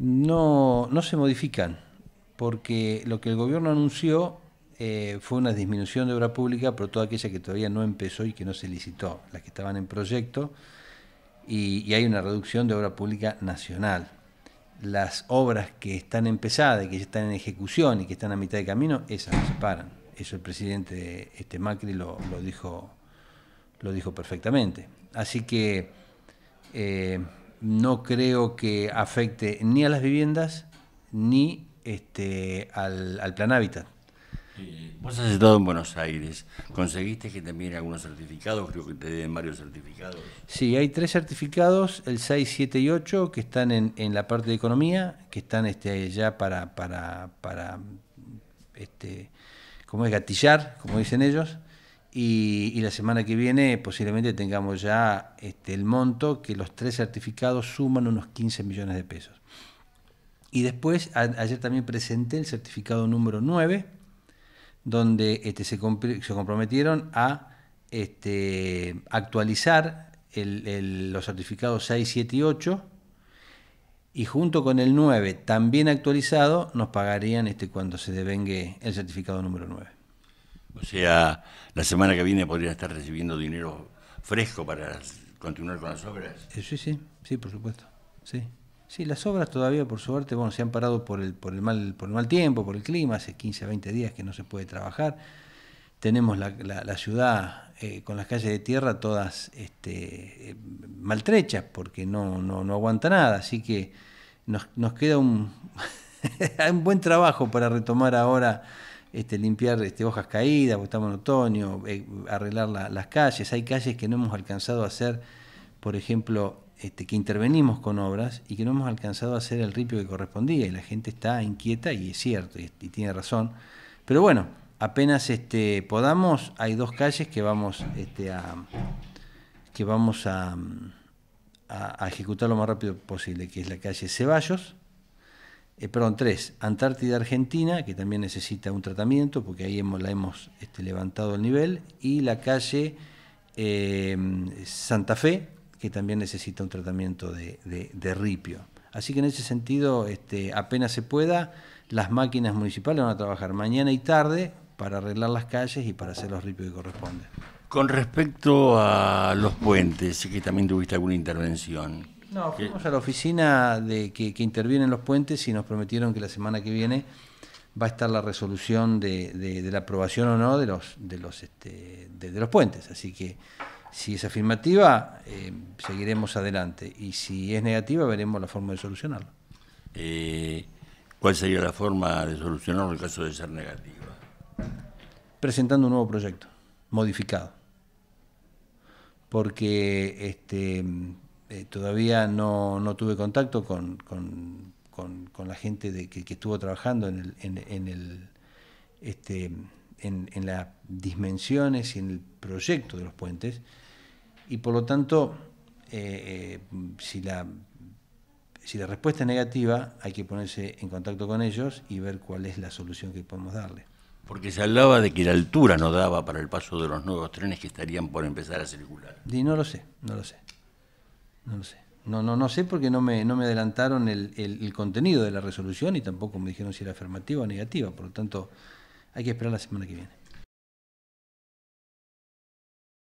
no, no se modifican, porque lo que el gobierno anunció eh, fue una disminución de obra pública, pero toda aquella que todavía no empezó y que no se licitó, las que estaban en proyecto, y, hay una reducción de obra pública nacional. Las obras que están empezadas, que ya están en ejecución y que están a mitad de camino, esas no se paran. Eso el presidente este Macri lo, dijo, lo dijo perfectamente. Así que eh, no creo que afecte ni a las viviendas ni este, al, al plan hábitat. Eh, vos has estado en Buenos Aires, conseguiste que también algunos certificados, creo que te den varios certificados. Sí, hay tres certificados, el 6, 7 y 8, que están en, en la parte de economía, que están este, ya para, para, para este, como es gatillar, como dicen ellos. Y, la semana que viene posiblemente tengamos ya este, el monto que los tres certificados suman unos 15 millones de pesos. Y después, ayer también presenté el certificado número 9, donde este, se, comprometieron a este, actualizar los certificados 6, 7 y 8 y junto con el 9 también actualizado nos pagarían cuando se devengue el certificado número 9. O sea, la semana que viene podría estar recibiendo dinero fresco para continuar con las obras. Eh, sí, sí, sí, por supuesto. Sí. las obras todavía, por suerte, bueno, se han parado por el, por el, mal, por el mal tiempo, por el clima, hace 15, 20 días que no se puede trabajar. Tenemos la, ciudad eh, con las calles de tierra todas este, eh, maltrechas porque no, aguanta nada, así que nos, nos queda un buen trabajo para retomar ahora este, limpiar este, hojas caídas, porque estamos en otoño, eh, arreglar las calles. Hay calles que no hemos alcanzado a hacer, por ejemplo, este, que intervenimos con obras y que no hemos alcanzado a hacer el ripio que correspondía. Y la gente está inquieta y es cierto, y, tiene razón. Pero bueno, apenas este, podamos, hay dos calles que vamos, este, a, que vamos a, a ejecutar lo más rápido posible, que es la calle Ceballos eh, perdón, tres, Antártida Argentina, que también necesita un tratamiento porque ahí la hemos este, levantado el nivel, y la calle em, Santa Fe, que también necesita un tratamiento de, ripio. Así que en ese sentido, este, apenas se pueda, las máquinas municipales van a trabajar mañana y tarde para arreglar las calles y para hacer los ripios que corresponden. Con respecto a los puentes, sé que también tuviste alguna intervención. No, fuimos a la oficina de que, intervienen los puentes y nos prometieron que la semana que viene va a estar la resolución de, la aprobación o no de los de los este, de, los puentes. Así que si es afirmativa, eh, seguiremos adelante. Y si es negativa, veremos la forma de solucionarlo. Eh, ¿Cuál sería la forma de solucionarlo en el caso de ser negativa? Presentando un nuevo proyecto, modificado. Porque este eh, todavía no, no, tuve contacto con, la gente de, que, estuvo trabajando en, el, en, el, este, en, las dimensiones y en el proyecto de los puentes. Y por lo tanto, eh, eh, si, la, si la respuesta es negativa, hay que ponerse en contacto con ellos y ver cuál es la solución que podemos darle. Porque se hablaba de que la altura no daba para el paso de los nuevos trenes que estarían por empezar a circular. Y no lo sé, no lo sé. No sé. No, no, no sé porque no me, no me adelantaron el, el, contenido de la resolución y tampoco me dijeron si era afirmativa o negativa. Por lo tanto, hay que esperar la semana que viene.